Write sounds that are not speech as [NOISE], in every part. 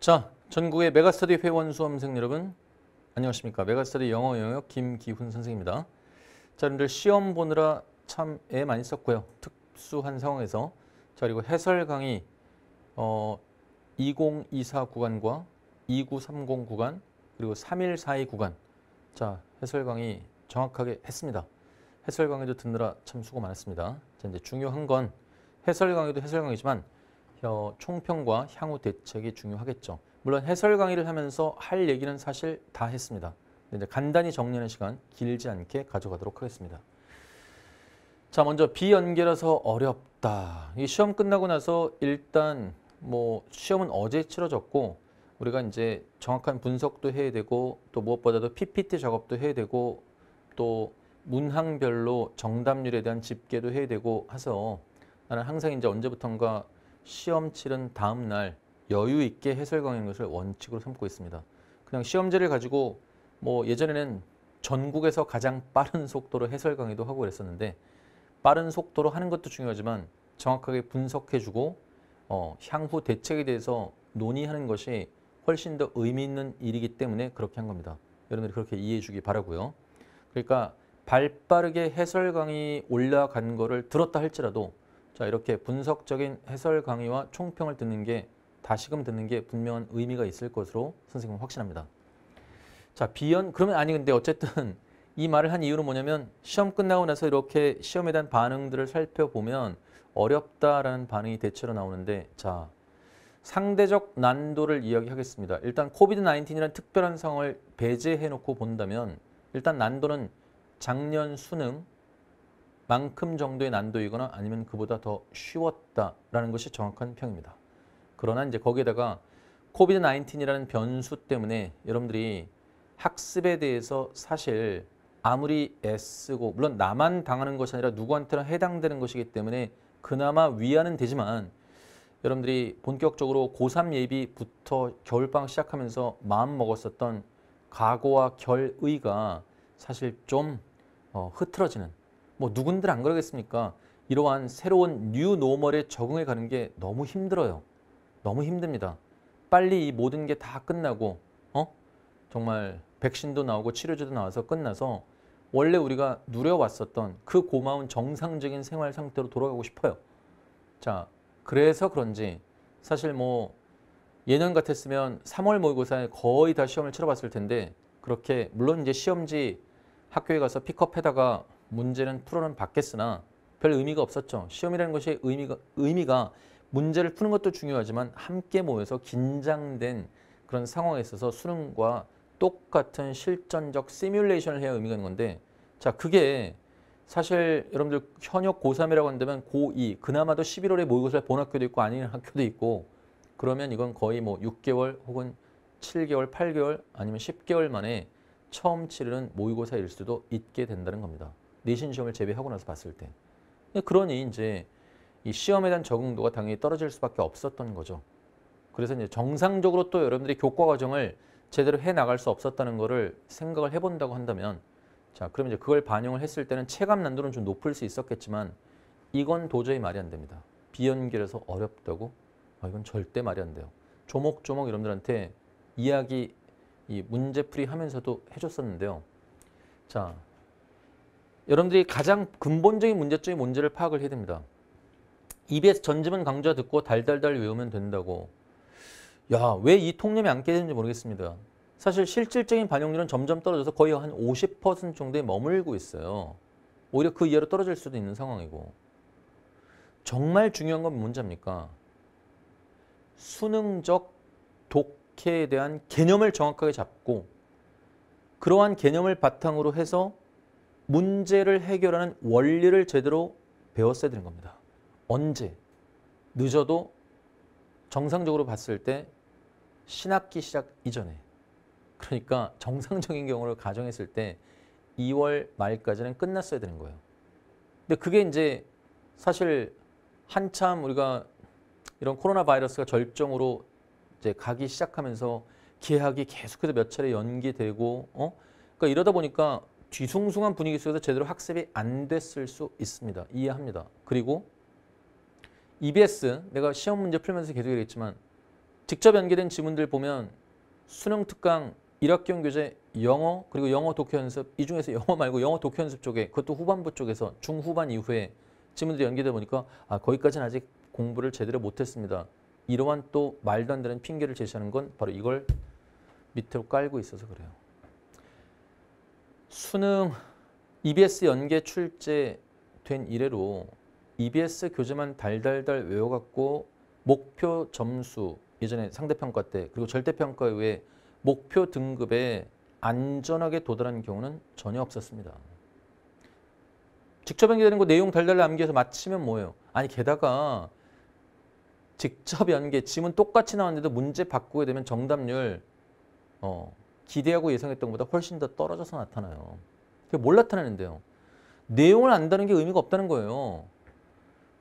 자, 전국의 메가스터디 회원 수험생 여러분 안녕하십니까. 메가스터디 영어 영역 김기훈 선생입니다. 자, 여러분들 시험 보느라 참 애 많이 썼고요. 특수한 상황에서 자, 그리고 해설 강의 어, 2024 구간과 2930 구간 그리고 3142 구간 자, 해설 강의 정확하게 했습니다. 해설 강의도 듣느라 참 수고 많았습니다. 자, 이제 중요한 건 해설 강의도 해설 강의지만 총평과 향후 대책이 중요하겠죠. 물론 해설 강의를 하면서 할 얘기는 사실 다 했습니다. 이제 간단히 정리하는 시간 길지 않게 가져가도록 하겠습니다. 자, 먼저 비연계라서 어렵다. 이 시험 끝나고 나서 일단 뭐 시험은 어제 치러졌고 우리가 이제 정확한 분석도 해야 되고 또 무엇보다도 PPT 작업도 해야 되고 또 문항별로 정답률에 대한 집계도 해야 되고 해서 나는 항상 이제 언제부턴가 시험 치른 다음 날 여유 있게 해설 강의하는 것을 원칙으로 삼고 있습니다. 그냥 시험지를 가지고 뭐 예전에는 전국에서 가장 빠른 속도로 해설 강의도 하고 그랬었는데 빠른 속도로 하는 것도 중요하지만 정확하게 분석해주고 어, 향후 대책에 대해서 논의하는 것이 훨씬 더 의미 있는 일이기 때문에 그렇게 한 겁니다. 여러분들이 그렇게 이해해 주기 바라고요. 그러니까 발빠르게 해설 강의 올라간 거를 들었다 할지라도 자 이렇게 분석적인 해설 강의와 총평을 듣는 게 다시금 듣는 게 분명한 의미가 있을 것으로 선생님은 확신합니다. 자 비연 그러면 아니 근데 어쨌든 이 말을 한 이유는 뭐냐면 시험 끝나고 나서 이렇게 시험에 대한 반응들을 살펴보면 어렵다라는 반응이 대체로 나오는데 자 상대적 난도를 이야기하겠습니다. 일단 c o v i d 1 9이라는 특별한 상황을 배제해놓고 본다면 일단 난도는 작년 수능 만큼 정도의 난도이거나 아니면 그보다 더 쉬웠다라는 것이 정확한 평입니다. 그러나 이제 거기에다가 코비드-19이라는 변수 때문에 여러분들이 학습에 대해서 사실 아무리 애쓰고 물론 나만 당하는 것이 아니라 누구한테나 해당되는 것이기 때문에 그나마 위안은 되지만 여러분들이 본격적으로 고3 예비부터 겨울방 시작하면서 마음 먹었었던 각오와 결의가 사실 좀 어, 흐트러지는 뭐 누군들 안 그러겠습니까? 이러한 새로운 뉴 노멀에 적응해 가는 게 너무 힘들어요. 너무 힘듭니다. 빨리 이 모든 게 다 끝나고 어? 정말 백신도 나오고 치료제도 나와서 끝나서 원래 우리가 누려왔었던 그 고마운 정상적인 생활 상태로 돌아가고 싶어요. 자, 그래서 그런지 사실 뭐 예년 같았으면 3월 모의고사에 거의 다 시험을 치러봤을 텐데 그렇게 물론 이제 시험지 학교에 가서 픽업해다가 문제는 풀어는 받겠으나 별 의미가 없었죠. 시험이라는 것이 의미가, 의미가 문제를 푸는 것도 중요하지만 함께 모여서 긴장된 그런 상황에 있어서 수능과 똑같은 실전적 시뮬레이션을 해야 의미가 있는 건데 자 그게 사실 여러분들 현역 고3이라고 한다면 고2 그나마도 11월에 모의고사를 본 학교도 있고 아닌 학교도 있고 그러면 이건 거의 뭐 6개월 혹은 7개월, 8개월 아니면 10개월 만에 처음 치르는 모의고사일 수도 있게 된다는 겁니다. 내신 시험을 제외하고 나서 봤을 때. 그러니 이제 이 시험에 대한 적응도가 당연히 떨어질 수밖에 없었던 거죠. 그래서 이제 정상적으로 또 여러분들이 교과 과정을 제대로 해 나갈 수 없었다는 거를 생각을 해본다고 한다면 자 그러면 이제 그걸 반영을 했을 때는 체감 난도는 좀 높을 수 있었겠지만 이건 도저히 말이 안 됩니다. 비연결해서 어렵다고? 아, 이건 절대 말이 안 돼요. 조목조목 여러분들한테 이야기 이 문제풀이 하면서도 해줬었는데요. 자 여러분들이 가장 근본적인 문제점이 뭔지를 파악을 해야 됩니다. 입에 전지문 강좌 듣고 달달달 외우면 된다고. 야, 왜 이 통념이 안 깨지는지 모르겠습니다. 사실 실질적인 반영률은 점점 떨어져서 거의 한 50% 정도에 머물고 있어요. 오히려 그 이하로 떨어질 수도 있는 상황이고. 정말 중요한 건 뭔지입니까? 수능적 독해에 대한 개념을 정확하게 잡고 그러한 개념을 바탕으로 해서 문제를 해결하는 원리를 제대로 배웠어야 되는 겁니다. 언제? 늦어도 정상적으로 봤을 때 신학기 시작 이전에 그러니까 정상적인 경우를 가정했을 때 2월 말까지는 끝났어야 되는 거예요. 근데 그게 이제 사실 한참 우리가 이런 코로나 바이러스가 절정으로 이제 가기 시작하면서 계약이 계속해서 몇 차례 연기되고 어? 그러니까 이러다 보니까 뒤숭숭한 분위기 속에서 제대로 학습이 안 됐을 수 있습니다. 이해합니다. 그리고 EBS 내가 시험 문제 풀면서 계속 얘기했지만 직접 연계된 지문들 보면 수능 특강 1학기형 교재 영어 그리고 영어 독해 연습 이 중에서 영어 말고 영어 독해 연습 쪽에 그것도 후반부 쪽에서 중후반 이후에 지문들이 연계되다 보니까 아 거기까지는 아직 공부를 제대로 못했습니다. 이러한 또 말도 안 되는 핑계를 제시하는 건 바로 이걸 밑으로 깔고 있어서 그래요. 수능 EBS 연계 출제된 이래로 EBS 교재만 달달달 외워갖고 목표 점수 예전에 상대평가 때 그리고 절대평가 이후에 목표 등급에 안전하게 도달하는 경우는 전혀 없었습니다. 직접 연계되는 거 내용 달달 남겨서 마치면 뭐예요? 아니 게다가 직접 연계 지문 똑같이 나왔는데도 문제 바꾸게 되면 정답률 어, 기대하고 예상했던 것보다 훨씬 더 떨어져서 나타나요. 그게 뭘 나타내는데요? 내용을 안다는 게 의미가 없다는 거예요.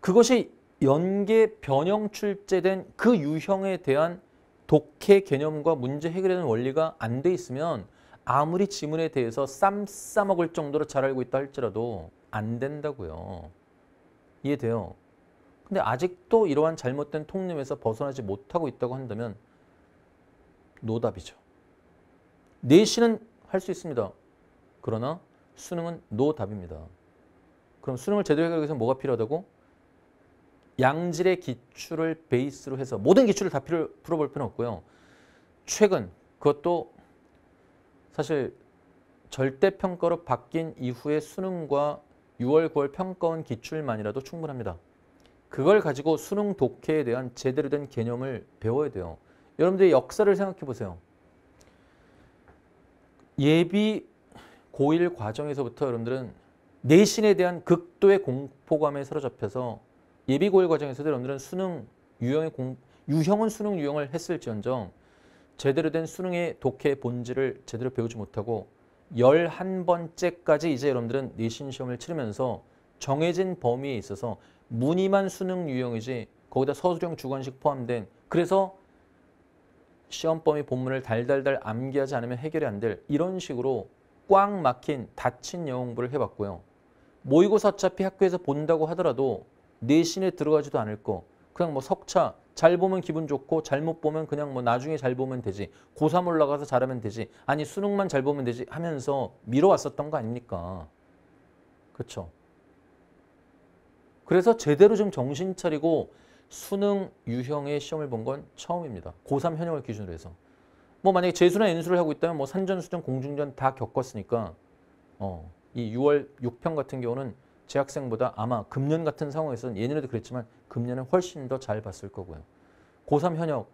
그것이 연계 변형 출제된 그 유형에 대한 독해 개념과 문제 해결하는 원리가 안 돼 있으면 아무리 지문에 대해서 쌈 싸먹을 정도로 잘 알고 있다 할지라도 안 된다고요. 이해돼요? 근데 아직도 이러한 잘못된 통념에서 벗어나지 못하고 있다고 한다면 노답이죠. 내신은 네 할수 있습니다. 그러나 수능은 노 답입니다. 그럼 수능을 제대로 해결하기 위해서 뭐가 필요하다고? 양질의 기출을 베이스로 해서 모든 기출을 다 필요, 풀어볼 필요는 없고요. 최근 그것도 사실 절대평가로 바뀐 이후의 수능과 6월, 9월 평가원 기출만이라도 충분합니다. 그걸 가지고 수능 독해에 대한 제대로 된 개념을 배워야 돼요. 여러분들이 역사를 생각해 보세요. 예비 고1 과정에서부터 여러분들은 내신에 대한 극도의 공포감에 사로잡혀서 예비 고1 과정에서도 여러분들은 수능 유형의 공, 유형은 수능 유형을 했을지언정 제대로 된 수능의 독해 본질을 제대로 배우지 못하고 열 한 번째까지 이제 여러분들은 내신 시험을 치르면서 정해진 범위에 있어서 무늬만 수능 유형이지 거기다 서술형 주관식 포함된 그래서 시험범위 본문을 달달달 암기하지 않으면 해결이 안 될 이런 식으로 꽉 막힌 닫힌 영어공부를 해봤고요. 모의고사 어차피 학교에서 본다고 하더라도 내신에 들어가지도 않을 거 그냥 뭐 석차 잘 보면 기분 좋고 잘못 보면 그냥 뭐 나중에 잘 보면 되지 고3 올라가서 잘하면 되지 아니 수능만 잘 보면 되지 하면서 미뤄왔었던 거 아닙니까? 그렇죠? 그래서 제대로 좀 정신 차리고 수능 유형의 시험을 본 건 처음입니다. 고3 현역을 기준으로 해서. 뭐 만약에 재수나 연수를 하고 있다면 뭐 산전, 수전, 공중전 다 겪었으니까 어, 이 6월 6평 같은 경우는 재학생보다 아마 금년 같은 상황에서는 예년에도 그랬지만 금년은 훨씬 더 잘 봤을 거고요. 고3 현역,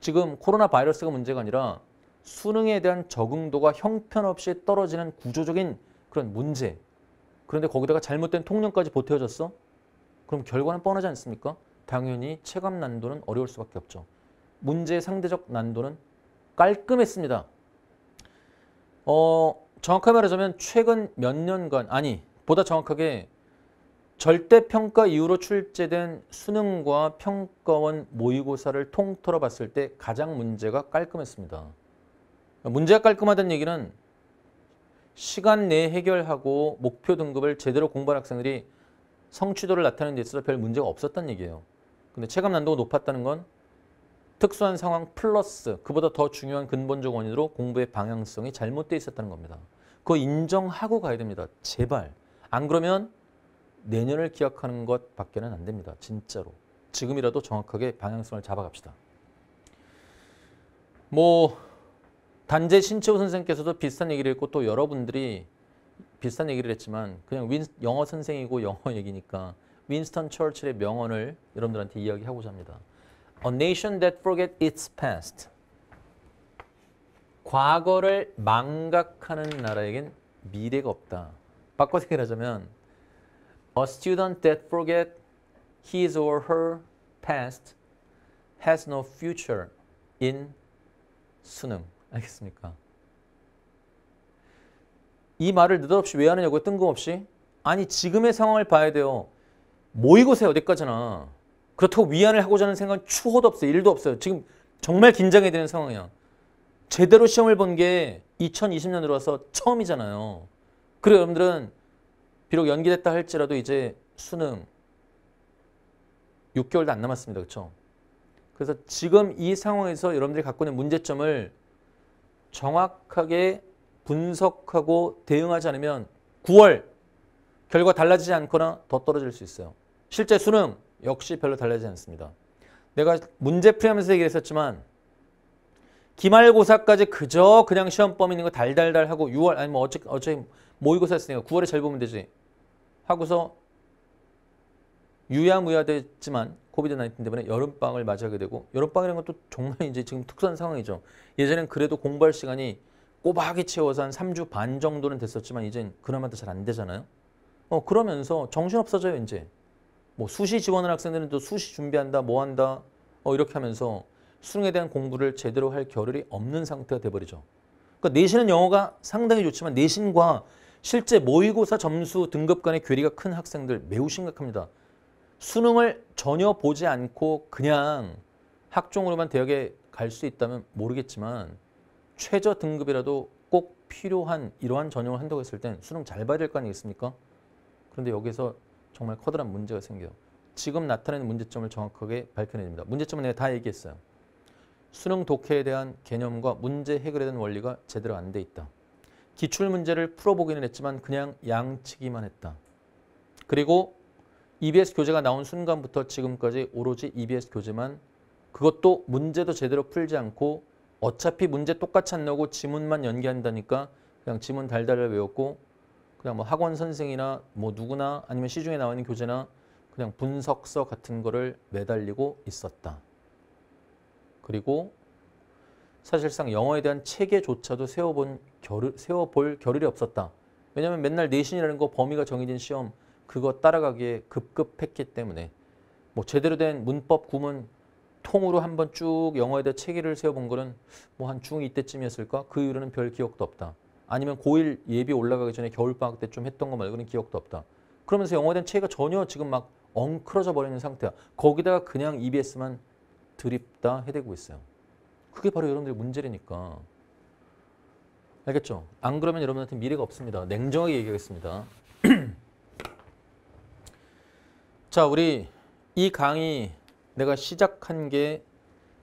지금 코로나 바이러스가 문제가 아니라 수능에 대한 적응도가 형편없이 떨어지는 구조적인 그런 문제. 그런데 거기다가 잘못된 통념까지 보태어졌어? 그럼 결과는 뻔하지 않습니까? 당연히 체감 난도는 어려울 수밖에 없죠. 문제의 상대적 난도는 깔끔했습니다. 어, 정확하게 말하자면 최근 몇 년간, 아니 보다 정확하게 절대평가 이후로 출제된 수능과 평가원 모의고사를 통틀어 봤을 때 가장 문제가 깔끔했습니다. 문제가 깔끔하다는 얘기는 시간 내에 해결하고 목표 등급을 제대로 공부한 학생들이 성취도를 나타내는 데 있어서 별 문제가 없었다는 얘기예요. 근데 체감 난도가 높았다는 건 특수한 상황 플러스 그보다 더 중요한 근본적 원인으로 공부의 방향성이 잘못되어 있었다는 겁니다. 그거 인정하고 가야 됩니다. 제발. 안 그러면 내년을 기약하는 것밖에는 안 됩니다. 진짜로. 지금이라도 정확하게 방향성을 잡아갑시다. 뭐 단재 신채호 선생께서도 비슷한 얘기를 했고 또 여러분들이 비슷한 얘기를 했지만 그냥 윈, 영어 선생이고 영어 얘기니까 윈스턴 처칠의 명언을 여러분들한테 이야기하고자 합니다. A nation that forget its past. 과거를 망각하는 나라에겐 미래가 없다. 바꿔 생각하자면 A student that forget his or her past has no future in 수능. 알겠습니까? 이 말을 느닷없이 왜하느냐고 뜬금없이. 아니 지금의 상황을 봐야 돼요. 모의고사에 어디까지나 그렇다고 위안을 하고자 하는 생각은 추호도 없어요. 일도 없어요. 지금 정말 긴장이 되는 상황이야. 제대로 시험을 본 게 2020년으로 와서 처음이잖아요. 그리고 여러분들은 비록 연기됐다 할지라도 이제 수능 6개월도 안 남았습니다. 그렇죠? 그래서 지금 이 상황에서 여러분들이 갖고 있는 문제점을 정확하게 분석하고 대응하지 않으면 9월 결과 달라지지 않거나 더 떨어질 수 있어요. 실제 수능 역시 별로 달라지지 않습니다. 내가 문제 풀이하면서 얘기했었지만 를 기말고사까지 그저 그냥 시험 범위는 거 달달달 하고 6월 아니 뭐 어째 어째 모의고사 했으니까 9월에 잘 보면 되지 하고서 유야무야됐지만 코비드 19 때문에 여름방을 맞이하게 되고 여름방이라는 것도 정말 이제 지금 특수한 상황이죠. 예전엔 그래도 공부할 시간이 꼬박이 채워서 한 3주 반 정도는 됐었지만 이젠 그나마도 잘 안 되잖아요. 어, 그러면서 정신없어져요, 이제. 뭐 수시 지원을 학생들은 또 수시 준비한다, 뭐 한다, 어, 이렇게 하면서 수능에 대한 공부를 제대로 할 겨를이 없는 상태가 돼버리죠. 그러니까 내신은 영어가 상당히 좋지만 내신과 실제 모의고사 점수 등급 간의 괴리가 큰 학생들 매우 심각합니다. 수능을 전혀 보지 않고 그냥 학종으로만 대학에 갈 수 있다면 모르겠지만 최저 등급이라도 꼭 필요한 이러한 전형을 한다고 했을 땐 수능 잘 봐야 될 거 아니겠습니까? 그런데 여기서 정말 커다란 문제가 생겨요. 지금 나타내는 문제점을 정확하게 밝혀냅니다. 문제점은 내가 다 얘기했어요. 수능 독해에 대한 개념과 문제 해결에 대한 원리가 제대로 안 돼 있다. 기출 문제를 풀어보기는 했지만 그냥 양치기만 했다. 그리고 EBS 교재가 나온 순간부터 지금까지 오로지 EBS 교재만 그것도 문제도 제대로 풀지 않고 어차피 문제 똑같이 안 나오고 지문만 연기한다니까 그냥 지문 달달을 외웠고 그냥 뭐 학원 선생이나 뭐 누구나 아니면 시중에 나와 있는 교재나 그냥 분석서 같은 거를 매달리고 있었다. 그리고 사실상 영어에 대한 체계조차도 세워본 겨르, 세워볼 겨를이 없었다. 왜냐하면 맨날 내신이라는 거 범위가 정해진 시험 그거 따라가기에 급급했기 때문에 뭐 제대로 된 문법 구문 통으로 한번 쭉 영어에 대해 체계를 세워본 거는 뭐 한 중2 때쯤이었을까? 그 이후로는 별 기억도 없다. 아니면 고1 예비 올라가기 전에 겨울방학 때 좀 했던 거 말고는 기억도 없다. 그러면서 영어에 대한 체가 전혀 지금 막 엉클어져 버리는 상태야. 거기다가 그냥 EBS만 드립다 해대고 있어요. 그게 바로 여러분들 문제라니까. 알겠죠? 안 그러면 여러분한테 미래가 없습니다. 냉정하게 얘기하겠습니다. [CLEARS THROAT] 자, 우리 이 강의 내가 시작한 게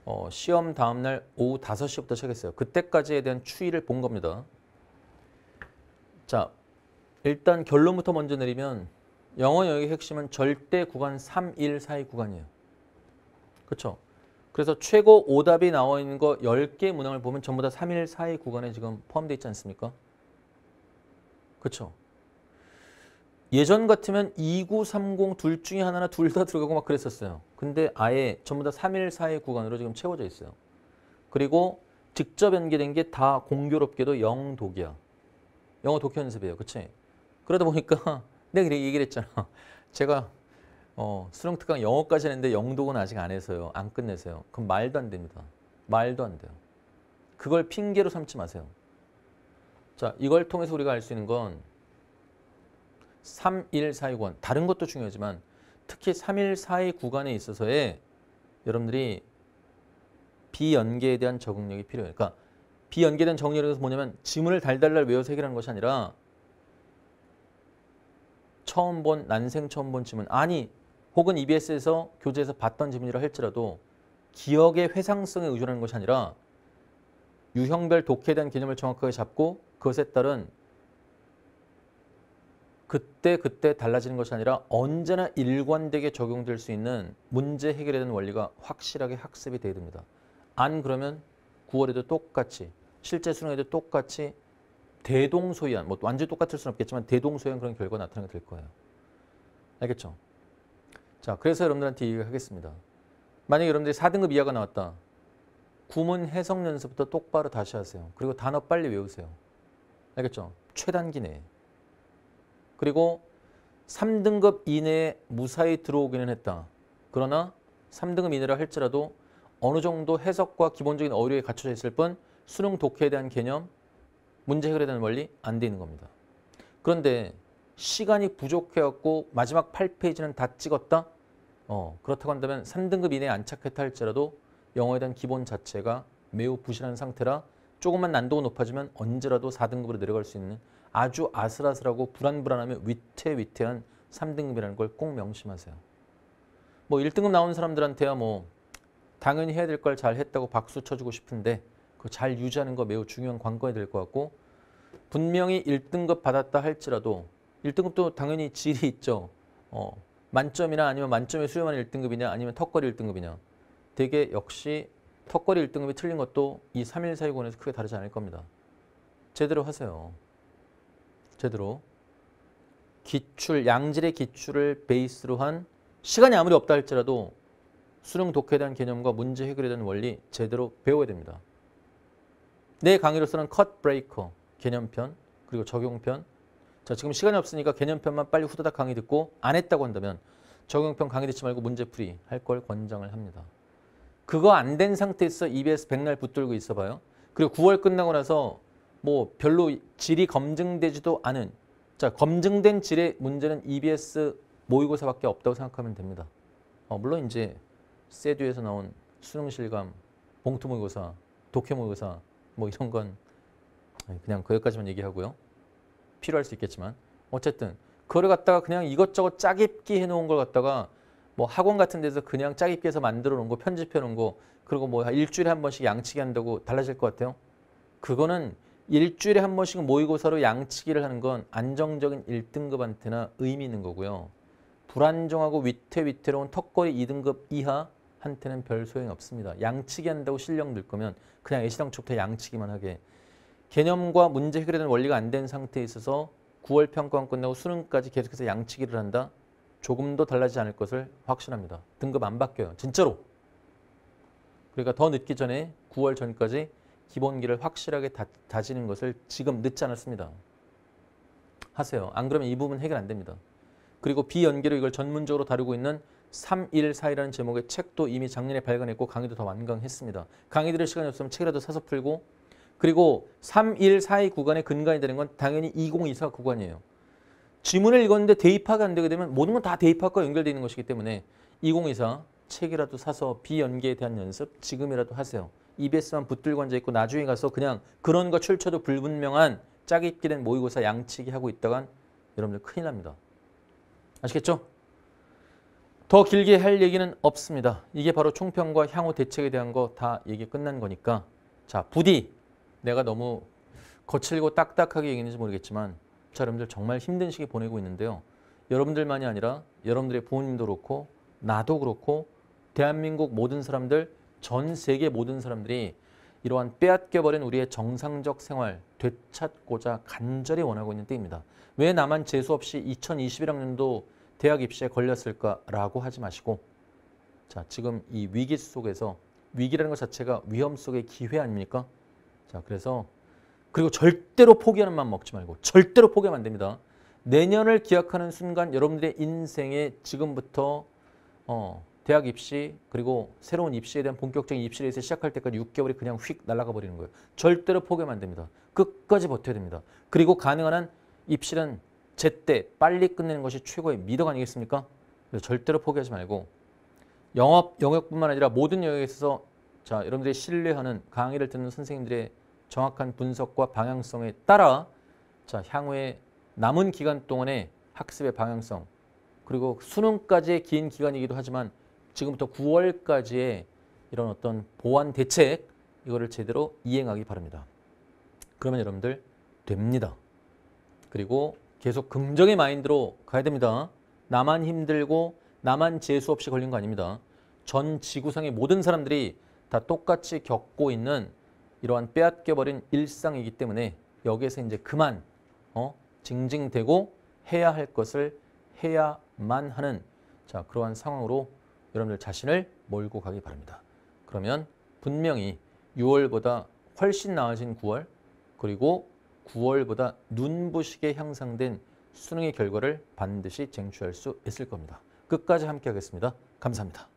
어, 시험 다음날 오후 5시부터 시작했어요. 그때까지에 대한 추이를 본 겁니다. 자, 일단 결론부터 먼저 내리면 영어 영역의 핵심은 절대 구간 3, 1 사이 구간이에요. 그렇죠? 그래서 최고 오답이 나와 있는 거 10개 문항을 보면 전부 다 3, 1 사이 구간에 지금 포함되어 있지 않습니까? 그렇죠? 예전 같으면 2930 둘 중에 하나나 둘 다 들어가고 막 그랬었어요. 근데 아예 전부 다3 1 사이 구간으로 지금 채워져 있어요. 그리고 직접 연계된 게 다 공교롭게도 영독이야. 영어 독해 연습이에요. 그치? 그러다 보니까 [LAUGHS] 내가 얘기를 했잖아. 제가 어, 수능 특강 영어까지 했는데 영독은 아직 안 해서요. 안 끝내서요. 그럼 말도 안 됩니다. 말도 안 돼요. 그걸 핑계로 삼지 마세요. 자, 이걸 통해서 우리가 알 수 있는 건 3, 1, 4, 6원. 다른 것도 중요하지만 특히 3, 1, 4, 2 구간에 있어서의 여러분들이 비연계에 대한 적응력이 필요해요. 그러니까 비연계된 정리력에서 뭐냐면 지문을 달달달 외워서 해결하는 것이 아니라 처음 본 난생 처음 본 지문 아니 혹은 EBS에서 교재에서 봤던 지문이라 할지라도 기억의 회상성에 의존하는 것이 아니라 유형별 독해에 대한 개념을 정확하게 잡고 그것에 따른 그때 그때 달라지는 것이 아니라 언제나 일관되게 적용될 수 있는 문제 해결에 대한 원리가 확실하게 학습이 돼야 됩니다. 안 그러면 9월에도 똑같이 실제 수능에도 똑같이 대동소이한 뭐 완전히 똑같을 수는 없겠지만 대동소이한 그런 결과가 나타나게 될 거예요. 알겠죠? 자, 그래서 여러분들한테 얘기하겠습니다. 만약에 여러분들이 4등급 이하가 나왔다. 구문 해석 연습부터 똑바로 다시 하세요. 그리고 단어 빨리 외우세요. 알겠죠? 최단기 내에. 그리고 3등급 이내에 무사히 들어오기는 했다. 그러나 3등급 이내라 할지라도 어느 정도 해석과 기본적인 어휘에 갖춰져 있을 뿐 수능 독해에 대한 개념, 문제 해결에 대한 원리 안돼 있는 겁니다. 그런데 시간이 부족해갖고 마지막 8페이지는 다 찍었다? 어, 그렇다고 한다면 3등급 이내에 안착했다 할지라도 영어에 대한 기본 자체가 매우 부실한 상태라 조금만 난도가 높아지면 언제라도 4등급으로 내려갈 수 있는 아주 아슬아슬하고 불안불안하며 위태위태한 3등급이라는 걸 꼭 명심하세요. 뭐 1등급 나온 사람들한테야 뭐 당연히 해야 될 걸 잘 했다고 박수 쳐주고 싶은데 그 잘 유지하는 거 매우 중요한 관건이 될 것 같고 분명히 1등급 받았다 할지라도 1등급도 당연히 질이 있죠. 어, 만점이나 아니면 만점에 수렴하는 1등급이냐 아니면 턱걸이 1등급이냐 되게 역시 턱걸이 1등급이 틀린 것도 이3일사6 5에서 크게 다르지 않을 겁니다. 제대로 하세요. 제대로. 기출, 양질의 기출을 베이스로 한 시간이 아무리 없다 할지라도 수능 독해에 대한 개념과 문제 해결에 대한 원리 제대로 배워야 됩니다. 내 강의로 쓰는 컷 브레이커 개념편 그리고 적용편 자 지금 시간이 없으니까 개념편만 빨리 후다닥 강의 듣고 안 했다고 한다면 적용편 강의 듣지 말고 문제풀이 할 걸 권장을 합니다. 그거 안 된 상태에서 EBS 백날 붙들고 있어봐요. 그리고 9월 끝나고 나서 뭐 별로 질이 검증되지도 않은 자 검증된 질의 문제는 EBS 모의고사밖에 없다고 생각하면 됩니다. 어, 물론 이제 세듀에서 나온 수능 실감, 봉투 모의고사, 독해 모의고사 뭐 이런 건 그냥 거기까지만 얘기하고요. 필요할 수 있겠지만 어쨌든 그거를 갖다가 그냥 이것저것 짜깁기 해놓은 걸 갖다가 뭐 학원 같은 데서 그냥 짜깁기 해서 만들어 놓은 거 편집해 놓은 거 그리고 뭐 일주일에 한 번씩 양치기 한다고 달라질 것 같아요. 그거는 일주일에 한 번씩 모의고사로 양치기를 하는 건 안정적인 1등급한테나 의미 있는 거고요. 불안정하고 위태위태로운 턱걸이 2등급 이하 한테는 별 소용이 없습니다. 양치기 한다고 실력 늘 거면 그냥 애시당초부터 양치기만 하게 개념과 문제 해결에 대한 원리가 안 된 상태에 있어서 9월 평가원 끝나고 수능까지 계속해서 양치기를 한다? 조금도 달라지지 않을 것을 확신합니다. 등급 안 바뀌어요. 진짜로. 그러니까 더 늦기 전에 9월 전까지 기본기를 확실하게 다, 지는 것을 지금 늦지 않았습니다. 하세요. 안 그러면 이 부분 해결 안 됩니다. 그리고 비연계로 이걸 전문적으로 다루고 있는 314이라는 제목의 책도 이미 작년에 발간했고 강의도 더 완강했습니다. 강의 들을 시간이 없으면 책이라도 사서 풀고 그리고 314의 구간에 근간이 되는 건 당연히 2024 구간이에요. 지문을 읽었는데 대입화가 안 되게 되면 모든 건 다 대입화과 연결되어 있는 것이기 때문에 2024 책이라도 사서 비연계에 대한 연습 지금이라도 하세요. EBS만 붙들고 앉아있고 나중에 가서 그냥 그런 거 출처도 불분명한 짜깁기 된 모의고사 양치기 하고 있다간 여러분들 큰일 납니다. 아시겠죠? 더 길게 할 얘기는 없습니다. 이게 바로 총평과 향후 대책에 대한 거 다 얘기 끝난 거니까 자 부디 내가 너무 거칠고 딱딱하게 얘기했는지 모르겠지만 자, 여러분들 정말 힘든 시기 보내고 있는데요. 여러분들만이 아니라 여러분들의 부모님도 그렇고 나도 그렇고 대한민국 모든 사람들 전 세계 모든 사람들이 이러한 빼앗겨버린 우리의 정상적 생활 되찾고자 간절히 원하고 있는 때입니다. 왜 나만 재수없이 2021학년도 대학 입시에 걸렸을까라고 하지 마시고 자 지금 이 위기 속에서 위기라는 것 자체가 위험 속의 기회 아닙니까? 자 그래서 그리고 절대로 포기하는 마음 먹지 말고 절대로 포기하면 안 됩니다. 내년을 기약하는 순간 여러분들의 인생에 지금부터 어, 대학 입시 그리고 새로운 입시에 대한 본격적인 입시 레 해서 시작할 때까지 6개월이 그냥 휙 날아가 버리는 거예요. 절대로 포기하면 안 됩니다. 끝까지 버텨야 됩니다. 그리고 가능한 한 입시는 제때 빨리 끝내는 것이 최고의 미덕 아니겠습니까? 절대로 포기하지 말고 영업 영역뿐만 아니라 모든 영역에 있어서 자 여러분들이 신뢰하는 강의를 듣는 선생님들의 정확한 분석과 방향성에 따라 자 향후에 남은 기간 동안의 학습의 방향성 그리고 수능까지의 긴 기간이기도 하지만 지금부터 9월까지의 이런 어떤 보완 대책 이거를 제대로 이행하기 바랍니다. 그러면 여러분들 됩니다. 그리고 계속 긍정의 마인드로 가야 됩니다. 나만 힘들고 나만 재수 없이 걸린 거 아닙니다. 전 지구상의 모든 사람들이 다 똑같이 겪고 있는 이러한 빼앗겨버린 일상이기 때문에 여기에서 이제 그만 어? 징징대고 해야 할 것을 해야만 하는 자 그러한 상황으로 여러분들 자신을 몰고 가기 바랍니다. 그러면 분명히 6월보다 훨씬 나아진 9월 그리고 9월보다 눈부시게 향상된 수능의 결과를 반드시 쟁취할 수 있을 겁니다. 끝까지 함께하겠습니다. 감사합니다.